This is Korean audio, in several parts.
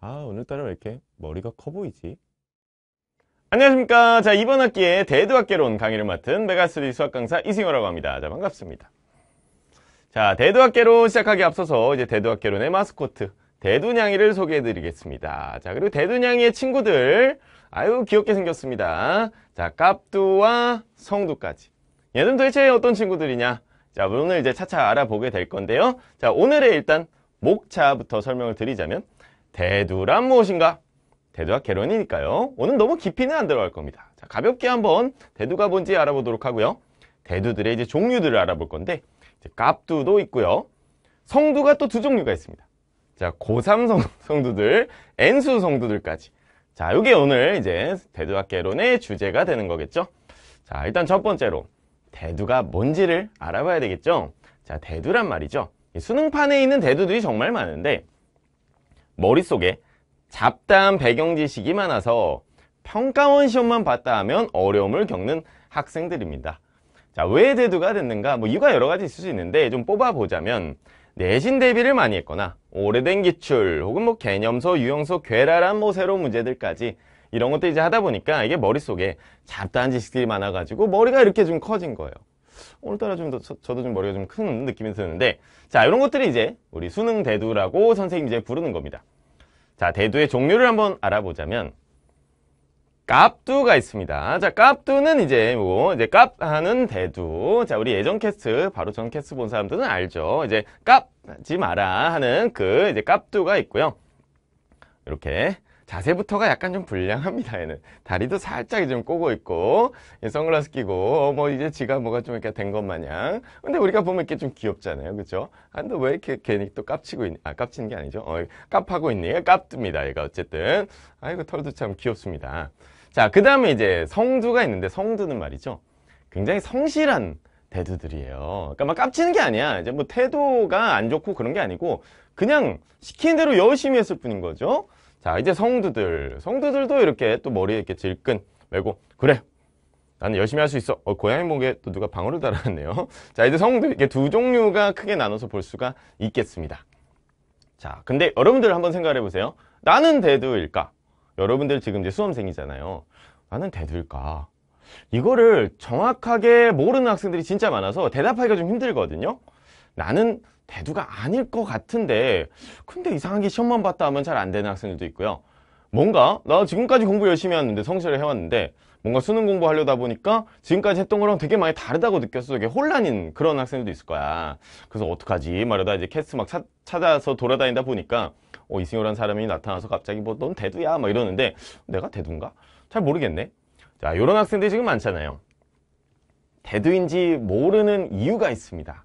아 오늘따라 왜 이렇게 머리가 커 보이지? 안녕하십니까. 자 이번 학기에 대두학개론 강의를 맡은 메가스리 수학 강사 이승호라고 합니다. 자 반갑습니다. 자 대두학개론 시작하기 앞서서 이제 대두학개론의 마스코트 대두냥이를 소개해드리겠습니다. 자 그리고 대두냥이의 친구들 아유 귀엽게 생겼습니다. 자 깝두와 성두까지 얘는 도대체 어떤 친구들이냐? 자 오늘 이제 차차 알아보게 될 건데요. 자 오늘의 일단 목차부터 설명을 드리자면 대두란 무엇인가? 대두와 개론이니까요. 오늘 너무 깊이는 안 들어갈 겁니다. 자, 가볍게 한번 대두가 뭔지 알아보도록 하고요. 대두들의 이제 종류들을 알아볼 건데 이제 갑두도 있고요. 성두가 또 두 종류가 있습니다. 자, 고3 성, 두들 N수 성두들까지. 자, 이게 오늘 이제 대두와 개론의 주제가 되는 거겠죠. 자, 일단 첫 번째로 대두가 뭔지를 알아봐야 되겠죠. 자, 대두란 말이죠. 수능판에 있는 대두들이 정말 많은데 머릿속에 잡다한 배경 지식이 많아서 평가원 시험만 봤다 하면 어려움을 겪는 학생들입니다. 자, 왜 대두가 됐는가? 뭐 이유가 여러 가지 있을 수 있는데 좀 뽑아보자면 내신 대비를 많이 했거나 오래된 기출 혹은 뭐 개념서, 유형서, 괴랄한 뭐 새로운 문제들까지 이런 것들 이제 하다 보니까 이게 머릿속에 잡다한 지식들이 많아가지고 머리가 이렇게 좀 커진 거예요. 오늘따라 좀 더, 저, 도좀 머리가 좀 큰 느낌이 드는데 자 이런 것들이 이제 우리 수능 대두라고 선생님이 이제 부르는 겁니다. 자, 대두의 종류를 한번 알아보자면 깝두가 있습니다. 자, 깝두는 이제 뭐 이제 깝하는 대두. 자, 우리 예전 캐스트 바로 전 캐스트 본 사람들은 알죠. 이제 깝지 마라 하는 그 이제 깝두가 있고요. 이렇게 자세부터가 약간 좀 불량합니다 얘는 다리도 살짝 좀 꼬고 있고 선글라스 끼고 어, 뭐 이제 지가 뭐가 좀 이렇게 된 것 마냥 근데 우리가 보면 이렇게 좀 귀엽잖아요 그쵸 아, 근데 왜 이렇게 괜히 또 깝치고 있니 아 깝치는 게 아니죠 어, 깝하고 있니 깝듭니다 얘가 어쨌든 아이고 털도 참 귀엽습니다 자그 다음에 이제 성두가 있는데 성두는 말이죠 굉장히 성실한 대두들이에요. 그러니까 막 깝치는 게 아니야. 이제 뭐 태도가 안 좋고 그런 게 아니고 그냥 시키는 대로 열심히 했을 뿐인 거죠. 자 이제 성두들 성두들도 이렇게 또 머리에 이렇게 질끈 메고 그래 나는 열심히 할 수 있어 어, 고양이 목에 또 누가 방울을 달았네요 자 이제 성두 이렇게 두 종류가 크게 나눠서 볼 수가 있겠습니다 자 근데 여러분들 한번 생각해 보세요 나는 대두일까 여러분들 지금 이제 수험생이잖아요 나는 대두일까 이거를 정확하게 모르는 학생들이 진짜 많아서 대답하기가 좀 힘들거든요 나는 대두가 아닐 것 같은데 근데 이상하게 시험만 봤다 하면 잘 안 되는 학생들도 있고요. 뭔가 나 지금까지 공부 열심히 하는데 성실을 해왔는데 뭔가 수능 공부하려다 보니까 지금까지 했던 거랑 되게 많이 다르다고 느꼈어 이게 혼란인 그런 학생들도 있을 거야 그래서 어떡하지 말하다 이제 캐스트 막 차, 찾아서 돌아다니다 보니까 어이승효라 사람이 나타나서 갑자기 뭐 넌 대두야 막 이러는데 내가 대두인가? 잘 모르겠네 자 이런 학생들이 지금 많잖아요 대두인지 모르는 이유가 있습니다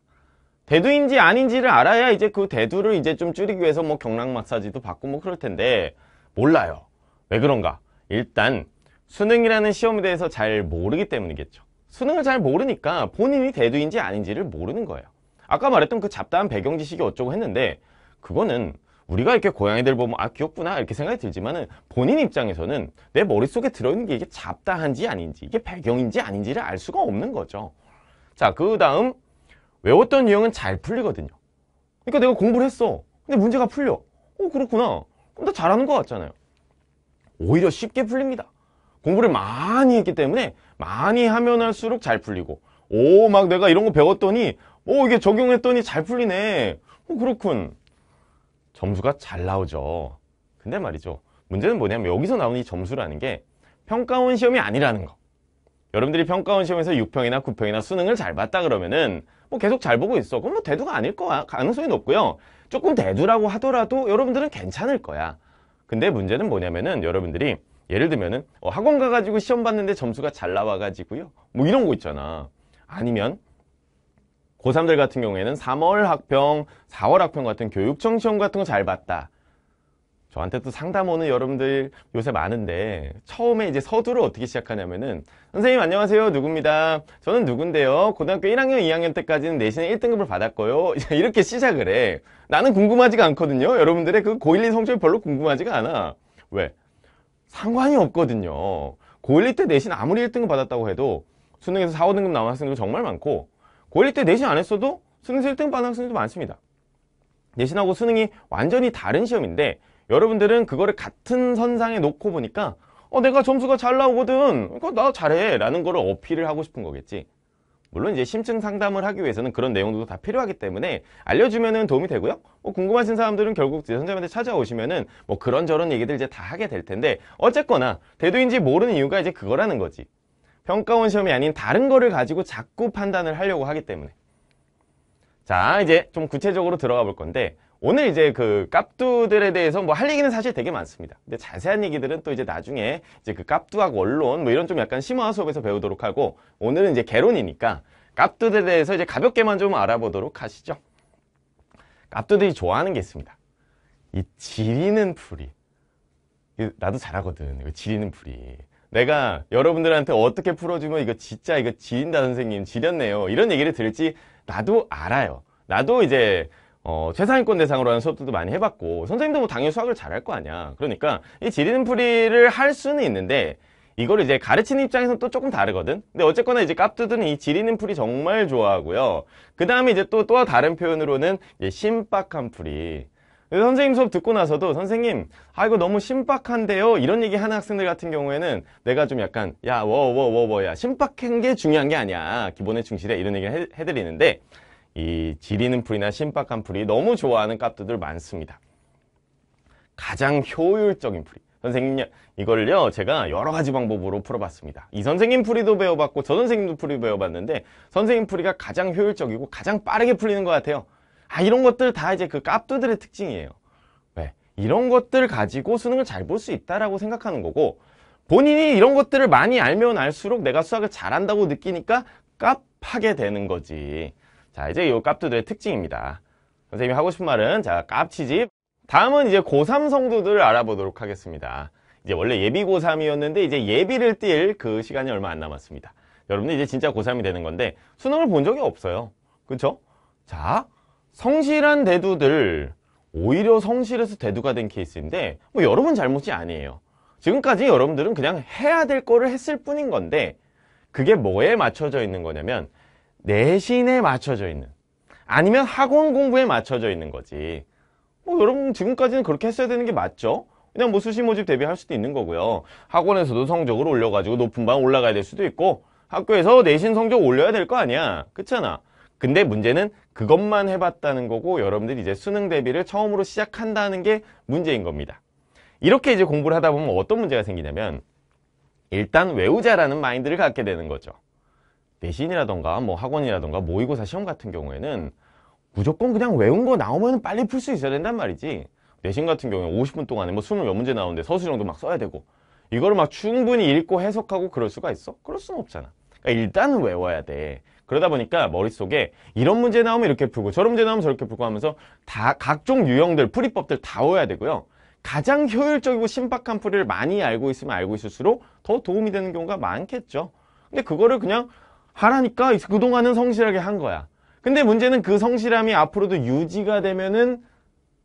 대두인지 아닌지를 알아야 이제 그 대두를 이제 좀 줄이기 위해서 뭐 경락 마사지도 받고 뭐 그럴 텐데 몰라요. 왜 그런가? 일단 수능이라는 시험에 대해서 잘 모르기 때문이겠죠. 수능을 잘 모르니까 본인이 대두인지 아닌지를 모르는 거예요. 아까 말했던 그 잡다한 배경 지식이 어쩌고 했는데 그거는 우리가 이렇게 고양이들 보면 아 귀엽구나 이렇게 생각이 들지만은 본인 입장에서는 내 머릿속에 들어있는 게 이게 잡다한지 아닌지 이게 배경인지 아닌지를 알 수가 없는 거죠. 자그 다음 외웠던 유형은 잘 풀리거든요 그러니까 내가 공부를 했어 근데 문제가 풀려 어 그렇구나 그럼 나 잘하는 것 같잖아요 오히려 쉽게 풀립니다 공부를 많이 했기 때문에 많이 하면 할수록 잘 풀리고 오막 내가 이런 거 배웠더니 오 이게 적용했더니 잘 풀리네 어 그렇군 점수가 잘 나오죠 근데 말이죠 문제는 뭐냐면 여기서 나오는 이 점수라는 게 평가원 시험이 아니라는 거 여러분들이 평가원 시험에서 6평이나 9평이나 수능을 잘 봤다 그러면은 뭐 계속 잘 보고 있어 그럼 뭐 대두가 아닐 거야 가능성이 높고요 조금 대두라고 하더라도 여러분들은 괜찮을 거야 근데 문제는 뭐냐면은 여러분들이 예를 들면은 어, 학원 가가지고 시험 봤는데 점수가 잘 나와가지고요 뭐 이런 거 있잖아 아니면 고3들 같은 경우에는 3월 학평, 4월 학평 같은 교육청 시험 같은 거 잘 봤다 저한테 도 상담 오는 여러분들 요새 많은데 처음에 이제 서두를 어떻게 시작하냐면은 선생님 안녕하세요 누구입니다 저는 누군데요 고등학교 1학년 2학년 때까지는 내신 1등급을 받았고요 이렇게 시작을 해 나는 궁금하지가 않거든요 여러분들의 그 고1 2 성적이 별로 궁금하지가 않아 왜? 상관이 없거든요 고1 2때 내신 아무리 1등급 받았다고 해도 수능에서 4, 5등급 나온 학생들도 정말 많고 고1 2때 내신 안 했어도 수능에서 1등급 받은 학생들도 많습니다 내신하고 수능이 완전히 다른 시험인데 여러분들은 그거를 같은 선상에 놓고 보니까 어 내가 점수가 잘 나오거든 그거나 잘해 라는 거를 어필을 하고 싶은 거겠지 물론 이제 심층 상담을 하기 위해서는 그런 내용도 들다 필요하기 때문에 알려주면 도움이 되고요. 뭐 궁금하신 사람들은 결국 선생님한테 찾아오시면은 뭐 그런저런 얘기들 이제 다 하게 될 텐데 어쨌거나 대도인지 모르는 이유가 이제 그거라는 거지. 평가원 시험이 아닌 다른 거를 가지고 자꾸 판단을 하려고 하기 때문에. 자 이제 좀 구체적으로 들어가 볼 건데 오늘 이제 그깍두들에 대해서 뭐 할 얘기는 사실 되게 많습니다. 근데 자세한 얘기들은 또 이제 나중에 이제 그깍두학 원론 뭐 이런 좀 약간 심화 수업에서 배우도록 하고 오늘은 이제 개론이니까 깍두들에 대해서 이제 가볍게만 좀 알아보도록 하시죠. 깍두들이 좋아하는 게 있습니다. 이 지리는 풀이. 나도 잘하거든. 지리는 풀이. 내가 여러분들한테 어떻게 풀어주면 이거 진짜 이거 지린다 선생님 지렸네요 이런 얘기를 들을지 나도 알아요 나도 이제 어, 최상위권 대상으로 하는 수업들도 많이 해봤고 선생님도 뭐 당연히 수학을 잘할 거 아니야 그러니까 이 지리는 풀이를 할 수는 있는데 이걸 이제 가르치는 입장에서는 또 조금 다르거든 근데 어쨌거나 이제 깝두들은 이 지리는 풀이 정말 좋아하고요 그 다음에 이제 또 또 다른 표현으로는 이제 심박한 풀이 선생님 수업 듣고 나서도 선생님 아이고 너무 심박한데요 이런 얘기 하는 학생들 같은 경우에는 내가 좀 약간 야워워워 워야 심박한게 중요한 게 아니야 기본에 충실해 이런 얘기를 해, 해드리는데 이 지리는 풀이나 심박한 풀이 너무 좋아하는 깝두들 많습니다 가장 효율적인 풀이 선생님 이걸요 제가 여러 가지 방법으로 풀어봤습니다 이 선생님 풀이도 배워봤고 저 선생님도 풀이 배워봤는데 선생님 풀이가 가장 효율적이고 가장 빠르게 풀리는 것 같아요 아, 이런 것들 다 이제 그 깝두들의 특징이에요. 왜? 네. 이런 것들 가지고 수능을 잘 볼 수 있다라고 생각하는 거고 본인이 이런 것들을 많이 알면 알수록 내가 수학을 잘한다고 느끼니까 깝하게 되는 거지. 자, 이제 이 깝두들의 특징입니다. 선생님이 하고 싶은 말은 자, 깝치집 다음은 이제 고3 성도들을 알아보도록 하겠습니다. 이제 원래 예비 고3이었는데 이제 예비를 뛸 그 시간이 얼마 안 남았습니다. 여러분들 이제 진짜 고3이 되는 건데 수능을 본 적이 없어요. 그쵸 자, 성실한 대두들 오히려 성실해서 대두가 된 케이스인데 뭐 여러분 잘못이 아니에요 지금까지 여러분들은 그냥 해야 될 거를 했을 뿐인 건데 그게 뭐에 맞춰져 있는 거냐면 내신에 맞춰져 있는 아니면 학원 공부에 맞춰져 있는 거지 뭐 여러분 지금까지는 그렇게 했어야 되는 게 맞죠? 그냥 뭐 수시 모집 대비할 수도 있는 거고요 학원에서도 성적을 올려가지고 높은 방 올라가야 될 수도 있고 학교에서 내신 성적 올려야 될 거 아니야 그렇잖아 근데 문제는 그것만 해봤다는 거고 여러분들이 이제 수능 대비를 처음으로 시작한다는 게 문제인 겁니다. 이렇게 이제 공부를 하다 보면 어떤 문제가 생기냐면 일단 외우자라는 마인드를 갖게 되는 거죠. 내신이라던가 뭐 학원이라던가 모의고사 시험 같은 경우에는 무조건 그냥 외운 거 나오면 빨리 풀 수 있어야 된단 말이지. 내신 같은 경우에 50분 동안에 뭐 20몇 문제 나오는데 서술형도 막 써야 되고 이거를 막 충분히 읽고 해석하고 그럴 수가 있어? 그럴 수는 없잖아. 그러니까 일단은 외워야 돼. 그러다 보니까 머릿속에 이런 문제 나오면 이렇게 풀고 저런 문제 나오면 저렇게 풀고 하면서 다 각종 유형들, 풀이법들 다 외워야 되고요. 가장 효율적이고 신박한 풀이를 많이 알고 있으면 알고 있을수록 더 도움이 되는 경우가 많겠죠. 근데 그거를 그냥 하라니까 그동안은 성실하게 한 거야. 근데 문제는 그 성실함이 앞으로도 유지가 되면은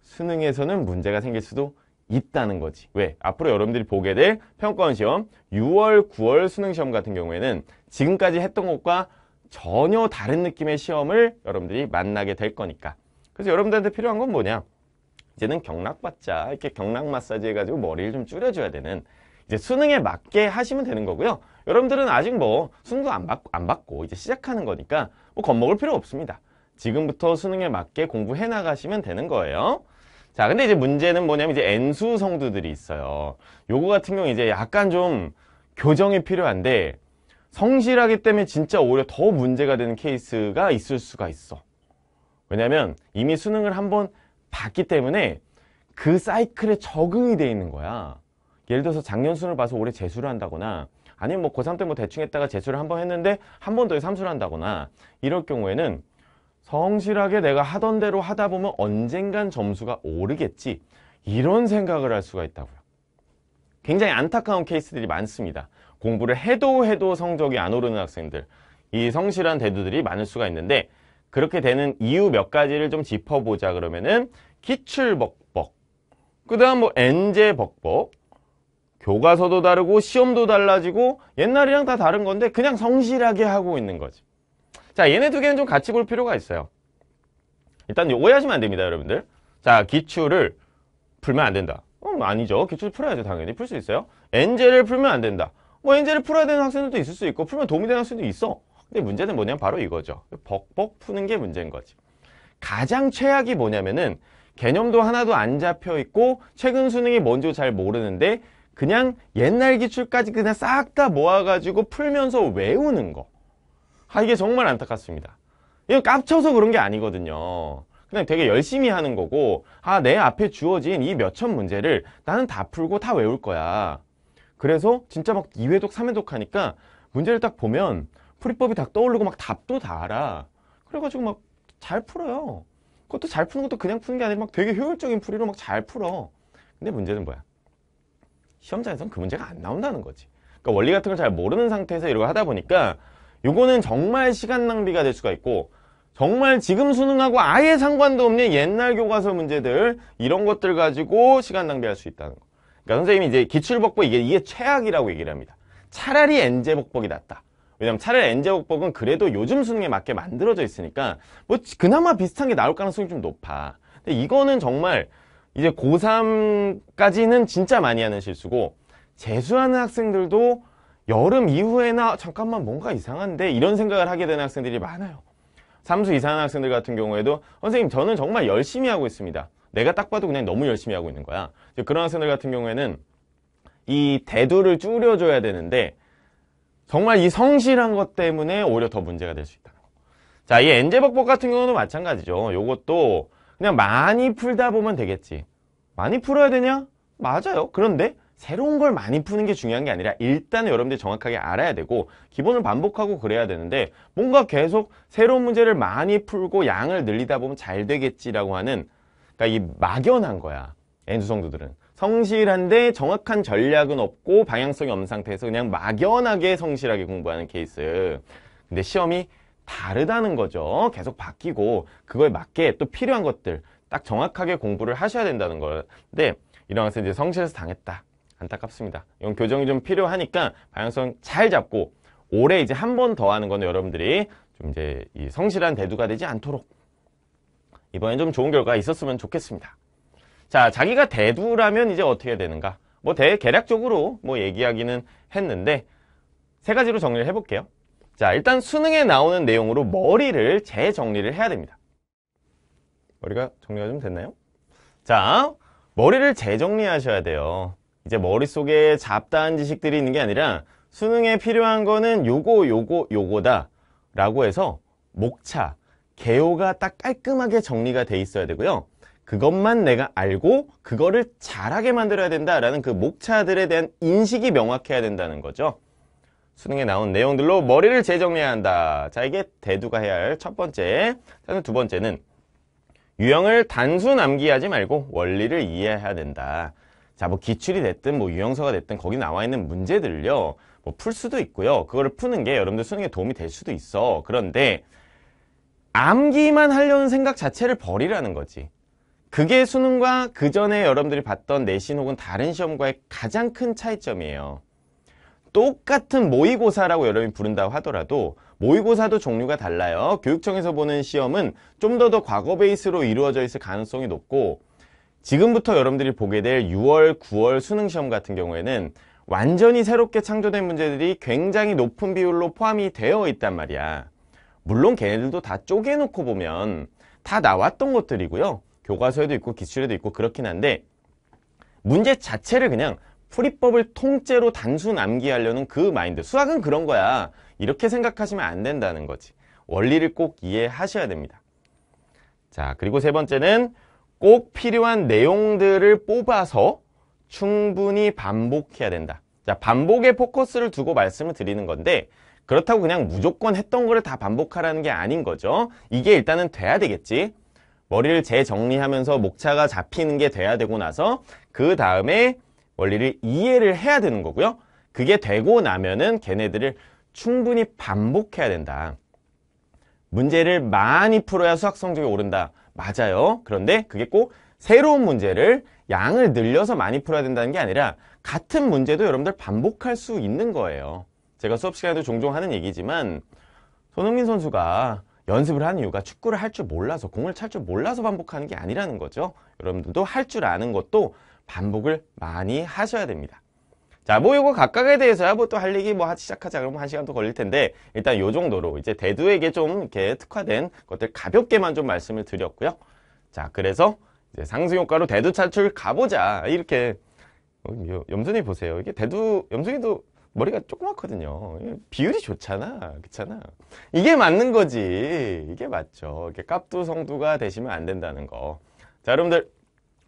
수능에서는 문제가 생길 수도 있다는 거지. 왜? 앞으로 여러분들이 보게 될 평가원 시험 6월, 9월 수능 시험 같은 경우에는 지금까지 했던 것과 전혀 다른 느낌의 시험을 여러분들이 만나게 될 거니까 그래서 여러분들한테 필요한 건 뭐냐 이제는 경락받자 이렇게 경락 마사지 해가지고 머리를 좀 줄여줘야 되는 이제 수능에 맞게 하시면 되는 거고요 여러분들은 아직 뭐 수능도 안 받고, 안 받고 이제 시작하는 거니까 뭐 겁먹을 필요 없습니다 지금부터 수능에 맞게 공부해 나가시면 되는 거예요 자 근데 이제 문제는 뭐냐면 이제 N수 성두들이 있어요 요거 같은 경우 이제 약간 좀 교정이 필요한데 성실하기 때문에 진짜 오히려 더 문제가 되는 케이스가 있을 수가 있어 왜냐면 이미 수능을 한번 봤기 때문에 그 사이클에 적응이 돼 있는 거야 예를 들어서 작년 수능을 봐서 올해 재수를 한다거나 아니면 뭐 고3 때 뭐 대충 했다가 재수를 한번 했는데 한 번 더 삼수를 한다거나 이럴 경우에는 성실하게 내가 하던 대로 하다 보면 언젠간 점수가 오르겠지 이런 생각을 할 수가 있다고요 굉장히 안타까운 케이스들이 많습니다 공부를 해도 해도 성적이 안 오르는 학생들 이 성실한 대두들이 많을 수가 있는데 그렇게 되는 이유 몇 가지를 좀 짚어보자 그러면은 기출벅벅 그 다음 뭐 엔제벅벅 교과서도 다르고 시험도 달라지고 옛날이랑 다 다른 건데 그냥 성실하게 하고 있는 거지 자 얘네 두 개는 좀 같이 볼 필요가 있어요 일단 오해하시면 안 됩니다 여러분들 자 기출을 풀면 안 된다 음, 아니죠 기출 풀어야죠 당연히 풀 수 있어요 엔제를 풀면 안 된다 뭐 엔젤을 풀어야 되는 학생들도 있을 수 있고 풀면 도움이 되는 학생도 있어 근데 문제는 뭐냐면 바로 이거죠 벅벅 푸는 게 문제인 거지 가장 최악이 뭐냐면은 개념도 하나도 안 잡혀 있고 최근 수능이 뭔지 잘 모르는데 그냥 옛날 기출까지 그냥 싹 다 모아가지고 풀면서 외우는 거 아, 이게 정말 안타깝습니다 이건 깝쳐서 그런 게 아니거든요 그냥 되게 열심히 하는 거고 아 내 앞에 주어진 이 몇천 문제를 나는 다 풀고 다 외울 거야 그래서 진짜 막 2회독, 3회독 하니까 문제를 딱 보면 풀이법이 딱 떠오르고 막 답도 다 알아. 그래가지고 막 잘 풀어요. 그것도 잘 푸는 것도 그냥 푸는 게 아니라 막 되게 효율적인 풀이로 막 잘 풀어. 근데 문제는 뭐야? 시험장에선 그 문제가 안 나온다는 거지. 그러니까 원리 같은 걸 잘 모르는 상태에서 이러고 하다 보니까 요거는 정말 시간 낭비가 될 수가 있고 정말 지금 수능하고 아예 상관도 없는 옛날 교과서 문제들 이런 것들 가지고 시간 낭비할 수 있다는 거. 그러니까 선생님이 이제 기출복복 이게, 이게 최악이라고 얘기를 합니다. 차라리 엔제복복이 낫다. 왜냐면 차라리 엔제복복은 그래도 요즘 수능에 맞게 만들어져 있으니까 뭐 그나마 비슷한 게 나올 가능성이 좀 높아. 근데 이거는 정말 이제 고3까지는 진짜 많이 하는 실수고 재수하는 학생들도 여름 이후에나 잠깐만 뭔가 이상한데 이런 생각을 하게 되는 학생들이 많아요. 삼수 이상한 학생들 같은 경우에도 선생님 저는 정말 열심히 하고 있습니다. 내가 딱 봐도 그냥 너무 열심히 하고 있는 거야. 그런 학생들 같은 경우에는 이 대두를 줄여줘야 되는데 정말 이 성실한 것 때문에 오히려 더 문제가 될 수 있다는 거. 자, 이 엔제법법 같은 경우도 마찬가지죠. 요것도 그냥 많이 풀다 보면 되겠지. 많이 풀어야 되냐? 맞아요. 그런데 새로운 걸 많이 푸는 게 중요한 게 아니라 일단은 여러분들이 정확하게 알아야 되고 기본을 반복하고 그래야 되는데 뭔가 계속 새로운 문제를 많이 풀고 양을 늘리다 보면 잘 되겠지라고 하는 그러니까 이 막연한 거야. N수성도들은. 성실한데 정확한 전략은 없고 방향성이 없는 상태에서 그냥 막연하게 성실하게 공부하는 케이스. 근데 시험이 다르다는 거죠. 계속 바뀌고 그거에 맞게 또 필요한 것들 딱 정확하게 공부를 하셔야 된다는 거예데 이런 학생 이제 성실해서 당했다. 안타깝습니다. 이건 교정이 좀 필요하니까 방향성 잘 잡고 올해 이제 한 번 더 하는 거는 여러분들이 좀 이제 이 성실한 대두가 되지 않도록 이번엔 좀 좋은 결과가 있었으면 좋겠습니다. 자, 자기가 대두라면 이제 어떻게 되는가? 뭐 대개략적으로 뭐 얘기하기는 했는데 세 가지로 정리를 해볼게요. 자, 일단 수능에 나오는 내용으로 머리를 재정리를 해야 됩니다. 머리가 정리가 좀 됐나요? 자, 머리를 재정리하셔야 돼요. 이제 머릿속에 잡다한 지식들이 있는 게 아니라 수능에 필요한 거는 요거 요거 요거다 라고 해서 목차 개요가 딱 깔끔하게 정리가 돼 있어야 되고요. 그것만 내가 알고 그거를 잘하게 만들어야 된다라는 그 목차들에 대한 인식이 명확해야 된다는 거죠. 수능에 나온 내용들로 머리를 재정리해야 한다. 자, 이게 대두가 해야 할 첫 번째. 자, 두 번째는 유형을 단순 암기하지 말고 원리를 이해해야 된다. 자, 뭐 기출이 됐든 뭐 유형서가 됐든 거기 나와 있는 문제들요. 뭐 풀 수도 있고요. 그거를 푸는 게 여러분들 수능에 도움이 될 수도 있어. 그런데 암기만 하려는 생각 자체를 버리라는 거지 그게 수능과 그 전에 여러분들이 봤던 내신 혹은 다른 시험과의 가장 큰 차이점이에요 똑같은 모의고사라고 여러분이 부른다고 하더라도 모의고사도 종류가 달라요 교육청에서 보는 시험은 좀 더 더 과거 베이스로 이루어져 있을 가능성이 높고 지금부터 여러분들이 보게 될 6월, 9월 수능 시험 같은 경우에는 완전히 새롭게 창조된 문제들이 굉장히 높은 비율로 포함이 되어 있단 말이야 물론 걔네들도 다 쪼개놓고 보면 다 나왔던 것들이고요. 교과서에도 있고 기출에도 있고 그렇긴 한데 문제 자체를 그냥 풀이법을 통째로 단순 암기하려는 그 마인드 수학은 그런 거야 이렇게 생각하시면 안 된다는 거지 원리를 꼭 이해하셔야 됩니다 자 그리고 세 번째는 꼭 필요한 내용들을 뽑아서 충분히 반복해야 된다 자 반복에 포커스를 두고 말씀을 드리는 건데 그렇다고 그냥 무조건 했던 거를 다 반복하라는 게 아닌 거죠. 이게 일단은 돼야 되겠지. 머리를 재정리하면서 목차가 잡히는 게 돼야 되고 나서 그 다음에 원리를 이해를 해야 되는 거고요. 그게 되고 나면은 걔네들을 충분히 반복해야 된다. 문제를 많이 풀어야 수학 성적이 오른다. 맞아요. 그런데 그게 꼭 새로운 문제를 양을 늘려서 많이 풀어야 된다는 게 아니라 같은 문제도 여러분들 반복할 수 있는 거예요. 제가 수업 시간에도 종종 하는 얘기지만 손흥민 선수가 연습을 한 이유가 축구를 할 줄 몰라서 공을 찰 줄 몰라서 반복하는 게 아니라는 거죠 여러분들도 할 줄 아는 것도 반복을 많이 하셔야 됩니다 자뭐 이거 각각에 대해서야 뭐 또 할 얘기 뭐 시작하자 그러면 한 시간 더 걸릴 텐데 일단 요 정도로 이제 대두에게 좀 이렇게 특화된 것들 가볍게만 좀 말씀을 드렸고요 자 그래서 이제 상승효과로 대두 차출 가보자 이렇게 어, 염순이 보세요 이게 대두 염순이도 머리가 조그맣거든요 예, 비율이 좋잖아 그렇잖아 이게 맞는 거지 이게 맞죠 이게 깝두 성두가 되시면 안 된다는 거자 여러분들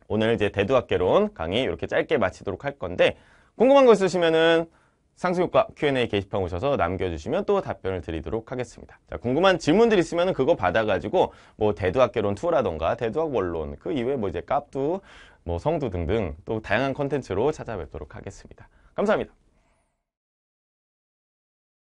오늘 이제 대두학개론 강의 이렇게 짧게 마치도록 할 건데 궁금한 거 있으시면은 상승효과 Q&A 게시판 오셔서 남겨주시면 또 답변을 드리도록 하겠습니다. 자, 궁금한 질문들 있으면 그거 받아가지고 뭐 대두학개론 2라던가 대두학 원론 그 이외에 뭐 이제 깝두 뭐 성두 등등 또 다양한 컨텐츠로 찾아뵙도록 하겠습니다. 감사합니다.